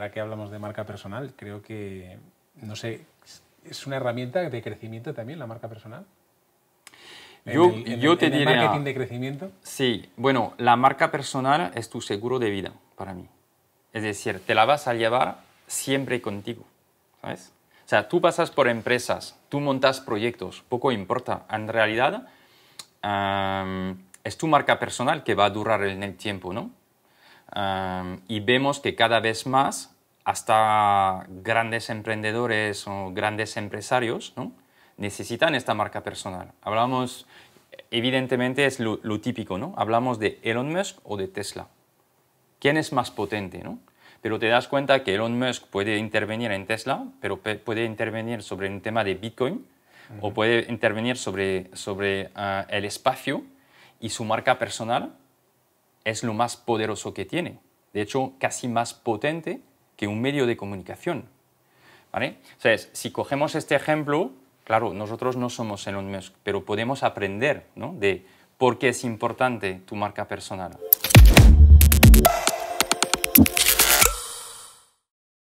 ahora que hablamos de marca personal, creo que, no sé, es una herramienta de crecimiento también la marca personal. Yo, te diré marketing de crecimiento? Sí, bueno, la marca personal es tu seguro de vida para mí. Es decir, te la vas a llevar siempre contigo, ¿sabes? O sea, tú pasas por empresas, tú montas proyectos, poco importa. En realidad, es tu marca personal que va a durar en el tiempo, ¿no? y vemos que cada vez más hasta grandes emprendedores o grandes empresarios necesitan esta marca personal. Hablamos, evidentemente es lo, típico, ¿no? Hablamos de Elon Musk o de Tesla. ¿Quién es más potente, no? Pero te das cuenta que Elon Musk puede intervenir en Tesla, pero puede intervenir sobre un tema de Bitcoin o puede intervenir sobre, sobre ah, el espacio y su marca personal es lo más poderoso que tiene. De hecho, casi más potente que un medio de comunicación. ¿Vale? si cogemos este ejemplo, claro, nosotros no somos Elon Musk, pero podemos aprender ¿no? de por qué es importante tu marca personal.